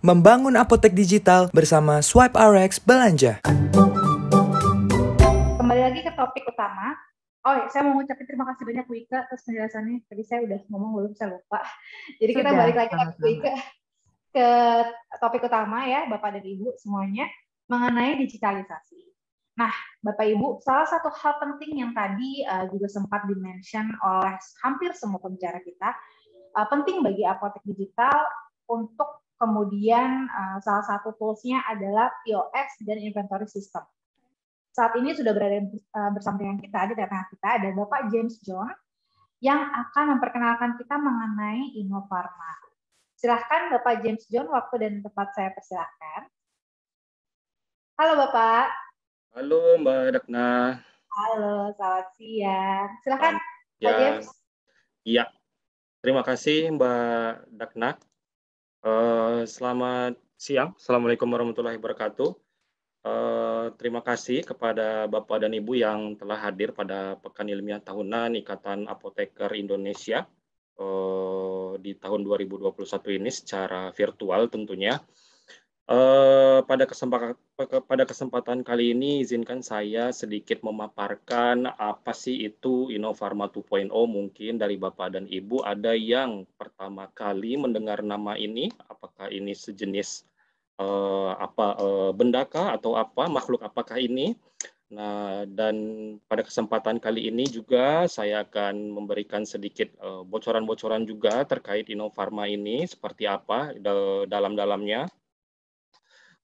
Membangun apotek digital bersama Swipe RX Belanja. Kembali lagi ke topik utama. Oh ya, saya mau ngucapin terima kasih banyak Bu Ika atas penjelasannya. Tadi saya udah ngomong belum, saya lupa. Jadi Sudah, kita balik lagi ke Bu Ika ke topik utama ya, Bapak dan Ibu semuanya mengenai digitalisasi. Nah, Bapak Ibu, salah satu hal penting yang tadi uh, juga sempat dimention oleh hampir semua pembicara kita, uh, penting bagi apotek digital untuk Kemudian uh, salah satu toolsnya adalah POS dan inventory system. Saat ini sudah berada uh, eh, bersama dengan kita di tengah kita ada Bapak James John yang akan memperkenalkan kita mengenai Innofarma. Silahkan Bapak James John, waktu dan tempat saya persilahkan. Halo Bapak. Halo Mbak Dakna. Halo, selamat siang. Silahkan Pak ya, James. Iya, terima kasih Mbak Dakna. Uh, selamat siang. Assalamualaikum warahmatullahi wabarakatuh. Uh, terima kasih kepada Bapak dan Ibu yang telah hadir pada Pekan Ilmiah Tahunan Ikatan Apoteker Indonesia uh, di tahun 2021 ini secara virtual tentunya. Eh, pada kesempatan pada kesempatan kali ini izinkan saya sedikit memaparkan apa sih itu Innofarma 2.0 mungkin dari Bapak dan Ibu ada yang pertama kali mendengar nama ini apakah ini sejenis uh, apa uh, benda kah atau apa makhluk apakah ini Nah, dan pada kesempatan kali ini juga saya akan memberikan sedikit bocoran-bocoran juga terkait Innofarma ini seperti apa dalam-dalamnya.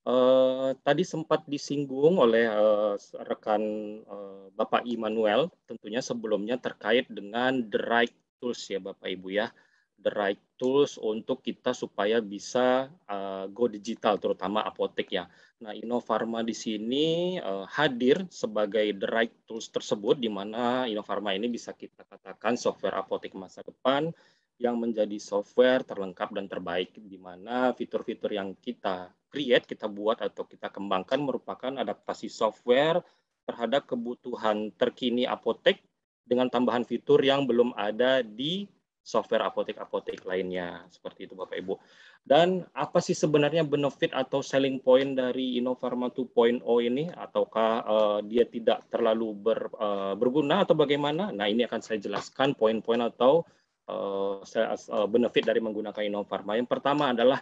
Eh, tadi sempat disinggung oleh uh, rekan uh, Bapak Immanuel, tentunya sebelumnya terkait dengan the right tools ya Bapak Ibu ya, the right tools untuk kita supaya bisa uh, go digital terutama apotek ya. Nah Innofarma di sini uh, hadir sebagai the right tools tersebut di mana Innofarma ini bisa kita katakan software apotek masa depan yang menjadi software terlengkap dan terbaik di mana fitur-fitur yang kita create, kita buat atau kita kembangkan merupakan adaptasi software terhadap kebutuhan terkini apotek dengan tambahan fitur yang belum ada di software apotek-apotek lainnya. Seperti itu Bapak Ibu. Dan apa sih sebenarnya benefit atau selling point dari Innofarma 2.0 ini ataukah uh, dia tidak terlalu ber, uh, berguna atau bagaimana? Nah, ini akan saya jelaskan poin-poin atau Eh, eh, benefit dari menggunakan Innofarma. Yang pertama adalah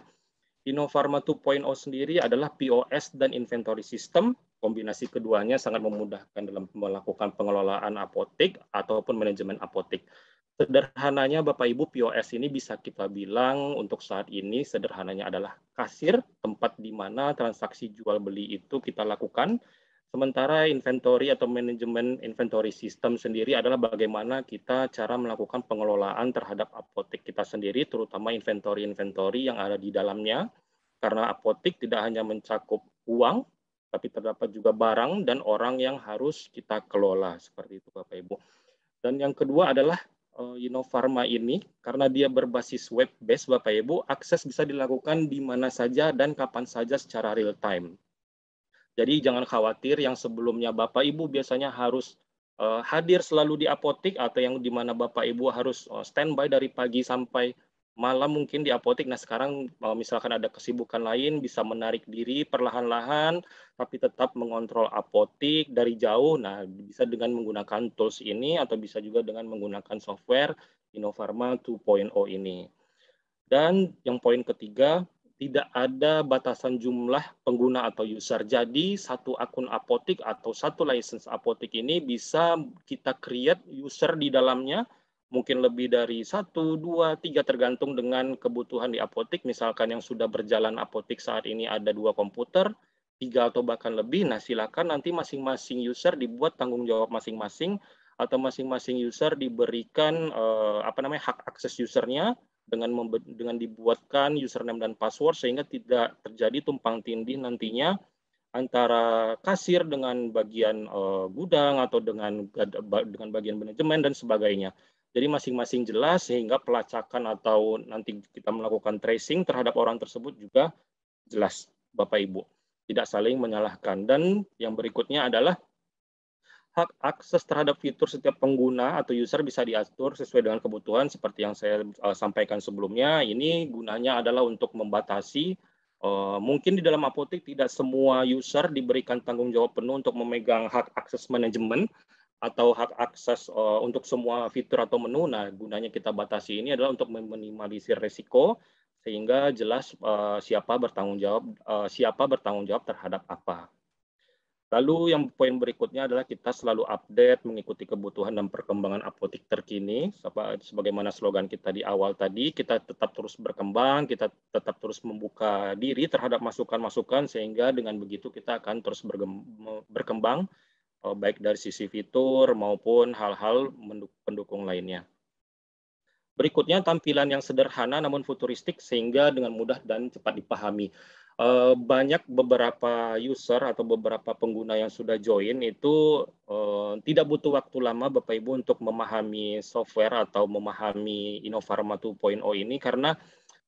Innofarma 2.0 sendiri adalah POS dan inventory system. Kombinasi keduanya sangat memudahkan dalam melakukan pengelolaan apotek ataupun manajemen apotek. Sederhananya Bapak Ibu POS ini bisa kita bilang untuk saat ini sederhananya adalah kasir, tempat di mana transaksi jual beli itu kita lakukan Sementara inventory atau manajemen inventory system sendiri adalah bagaimana kita cara melakukan pengelolaan terhadap apotek kita sendiri, terutama inventory-inventory yang ada di dalamnya. Karena apotek tidak hanya mencakup uang, tapi terdapat juga barang dan orang yang harus kita kelola. Seperti itu Bapak Ibu. Dan yang kedua adalah eh, Innofarma ini, karena dia berbasis web-based Bapak Ibu, akses bisa dilakukan di mana saja dan kapan saja secara real time jadi jangan khawatir yang sebelumnya Bapak Ibu biasanya harus uh, hadir selalu di apotik atau yang di mana Bapak Ibu harus uh, standby dari pagi sampai malam mungkin di apotik. Nah sekarang uh, misalkan ada kesibukan lain bisa menarik diri perlahan-lahan tapi tetap mengontrol apotik dari jauh. Nah bisa dengan menggunakan tools ini atau bisa juga dengan menggunakan software Innofarma 2.0 ini. Dan yang poin ketiga, tidak ada batasan jumlah pengguna atau user. Jadi satu akun apotik atau satu license apotik ini bisa kita create user di dalamnya mungkin lebih dari satu, dua, tiga tergantung dengan kebutuhan di apotik. Misalkan yang sudah berjalan apotik saat ini ada dua komputer, tiga atau bahkan lebih. Nah silakan nanti masing-masing user dibuat tanggung jawab masing-masing atau masing-masing user diberikan uh, apa namanya hak akses usernya dengan dengan dibuatkan username dan password sehingga tidak terjadi tumpang tindih nantinya antara kasir dengan bagian uh, gudang atau dengan dengan bagian manajemen dan sebagainya. Jadi masing-masing jelas sehingga pelacakan atau nanti kita melakukan tracing terhadap orang tersebut juga jelas Bapak Ibu. Tidak saling menyalahkan dan yang berikutnya adalah hak akses terhadap fitur setiap pengguna atau user bisa diatur sesuai dengan kebutuhan seperti yang saya uh, sampaikan sebelumnya. Ini gunanya adalah untuk membatasi uh, mungkin di dalam apotek tidak semua user diberikan tanggung jawab penuh untuk memegang hak akses manajemen atau hak akses uh, untuk semua fitur atau menu. Nah, gunanya kita batasi ini adalah untuk meminimalisir resiko sehingga jelas uh, siapa bertanggung jawab uh, siapa bertanggung jawab terhadap apa. Lalu yang poin berikutnya adalah kita selalu update mengikuti kebutuhan dan perkembangan apotik terkini. Sebagaimana slogan kita di awal tadi, kita tetap terus berkembang, kita tetap terus membuka diri terhadap masukan-masukan sehingga dengan begitu kita akan terus berkembang eh, baik dari sisi fitur maupun hal-hal pendukung lainnya. Berikutnya tampilan yang sederhana namun futuristik sehingga dengan mudah dan cepat dipahami. Uh, banyak beberapa user atau beberapa pengguna yang sudah join itu uh, tidak butuh waktu lama Bapak Ibu untuk memahami software atau memahami Innofarma 2.0 ini karena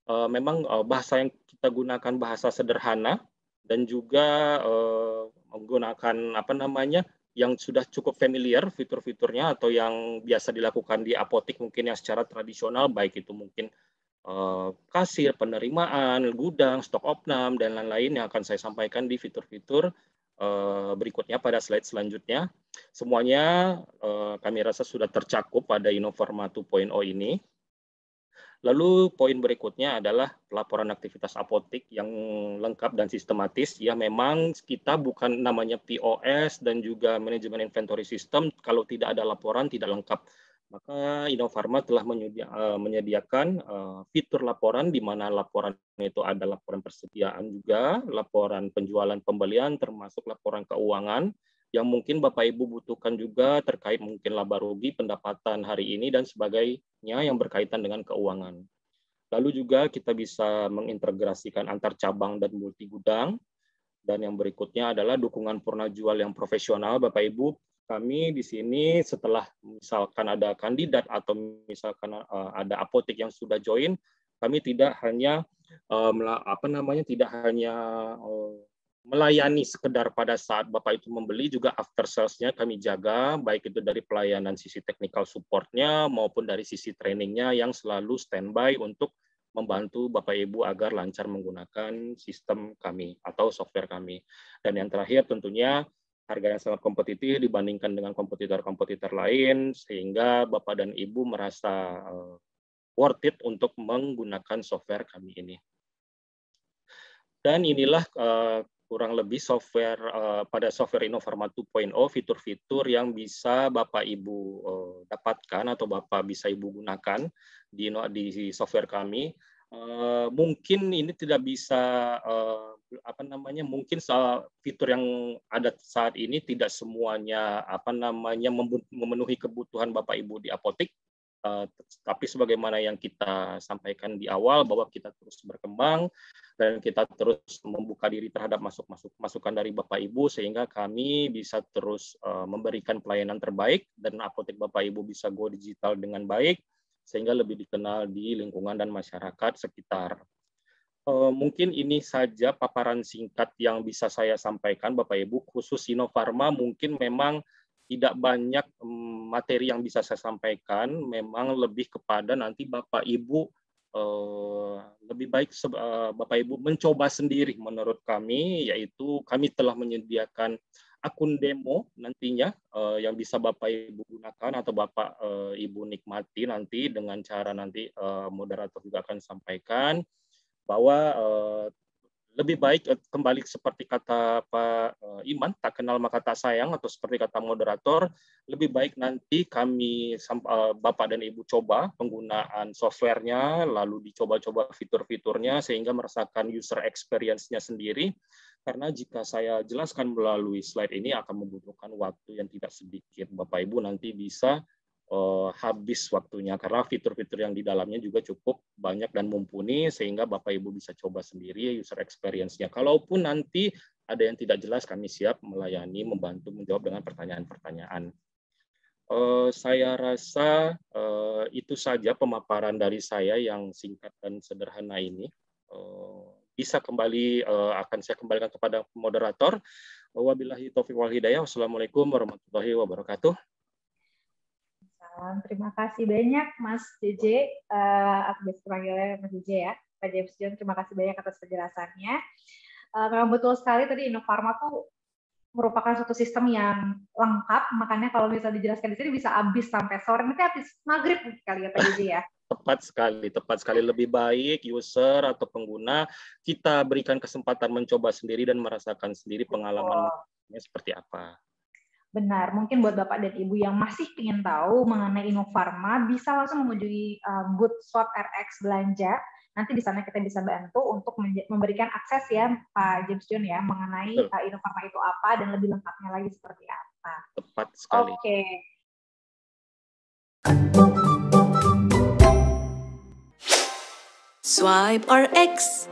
uh, memang uh, bahasa yang kita gunakan bahasa sederhana dan juga uh, menggunakan apa namanya yang sudah cukup familiar fitur-fiturnya atau yang biasa dilakukan di apotek mungkin yang secara tradisional baik itu mungkin Eh, kasir, penerimaan, gudang, stok opnam, dan lain-lain yang akan saya sampaikan di fitur-fitur eh, berikutnya pada slide selanjutnya. Semuanya eh, kami rasa sudah tercakup pada Innoforma 2.0 ini. Lalu poin berikutnya adalah pelaporan aktivitas apotik yang lengkap dan sistematis. Ya memang kita bukan namanya POS dan juga manajemen inventory system kalau tidak ada laporan tidak lengkap maka Indofarma telah eh, menyediakan eh, fitur laporan di mana laporan itu ada laporan persediaan juga, laporan penjualan pembelian termasuk laporan keuangan yang mungkin Bapak Ibu butuhkan juga terkait mungkin laba rugi, pendapatan hari ini dan sebagainya yang berkaitan dengan keuangan. Lalu juga kita bisa mengintegrasikan antar cabang dan multi gudang dan yang berikutnya adalah dukungan purna jual yang profesional Bapak Ibu kami di sini setelah misalkan ada kandidat atau misalkan eh, ada apotek yang sudah join, kami tidak hanya eh, apa namanya tidak hanya eh, melayani sekedar pada saat Bapak itu membeli juga after salesnya kami jaga baik itu dari pelayanan sisi technical supportnya maupun dari sisi trainingnya yang selalu standby untuk membantu Bapak Ibu agar lancar menggunakan sistem kami atau software kami. Dan yang terakhir tentunya Harga yang sangat kompetitif dibandingkan dengan kompetitor-kompetitor lain sehingga Bapak dan Ibu merasa eh, worth it untuk menggunakan software kami ini. Dan inilah uh, kurang lebih software uh, pada software Innoforma 2.0 fitur-fitur yang bisa Bapak Ibu uh, dapatkan atau Bapak bisa Ibu gunakan di di software kami. Uh, mungkin ini tidak bisa uh, apa namanya mungkin salah fitur yang ada saat ini tidak semuanya apa namanya memenuhi kebutuhan Bapak Ibu di apotek Uh, eh, tapi sebagaimana yang kita sampaikan di awal bahwa kita terus berkembang dan kita terus membuka diri terhadap masuk masuk masukan dari Bapak Ibu sehingga kami bisa terus uh, memberikan pelayanan terbaik dan apotek Bapak Ibu bisa go digital dengan baik sehingga lebih dikenal di lingkungan dan masyarakat sekitar. Eh, mungkin ini saja paparan singkat yang bisa saya sampaikan Bapak Ibu khusus Sinopharma mungkin memang tidak banyak mm, materi yang bisa saya sampaikan memang lebih kepada nanti Bapak Ibu eh, lebih baik eh, Bapak Ibu mencoba sendiri menurut kami yaitu kami telah menyediakan akun demo nantinya uh, yang bisa Bapak Ibu gunakan atau Bapak uh, Ibu nikmati nanti dengan cara nanti uh, moderator juga akan sampaikan bahwa eh, lebih baik eh, kembali seperti kata Pak eh, Iman, tak kenal maka tak sayang, atau seperti kata moderator, lebih baik nanti kami Bapak dan Ibu coba penggunaan softwarenya, lalu dicoba-coba fitur-fiturnya, sehingga merasakan user experience-nya sendiri, karena jika saya jelaskan melalui slide ini akan membutuhkan waktu yang tidak sedikit. Bapak Ibu nanti bisa uh, habis waktunya karena fitur-fitur yang di dalamnya juga cukup banyak dan mumpuni sehingga Bapak Ibu bisa coba sendiri user experience-nya. Kalaupun nanti ada yang tidak jelas kami siap melayani, membantu menjawab dengan pertanyaan-pertanyaan. Uh, saya rasa uh, itu saja pemaparan dari saya yang singkat dan sederhana ini. Uh, bisa kembali akan saya kembalikan kepada moderator. Wabillahi taufiq wal hidayah. Wassalamualaikum warahmatullahi wabarakatuh. Terima kasih banyak Mas JJ, uh, eh, aku biasa panggilnya Mas JJ ya. Pak James terima kasih banyak atas penjelasannya. Uh, memang betul sekali tadi Indofarma tuh merupakan suatu sistem yang lengkap, makanya kalau misalnya dijelaskan di sini bisa habis sampai sore, nanti habis maghrib kali ya Pak JJ ya tepat sekali, tepat sekali. Lebih baik user atau pengguna kita berikan kesempatan mencoba sendiri dan merasakan sendiri pengalaman oh. seperti apa. Benar, mungkin buat Bapak dan Ibu yang masih ingin tahu mengenai Pharma bisa langsung mengunjungi um, eh, Good Swap RX Belanja. Nanti di sana kita bisa bantu untuk memberikan akses ya Pak James John ya mengenai uh, Pharma itu apa dan lebih lengkapnya lagi seperti apa. Tepat sekali. Oke. Okay. Swipe RX.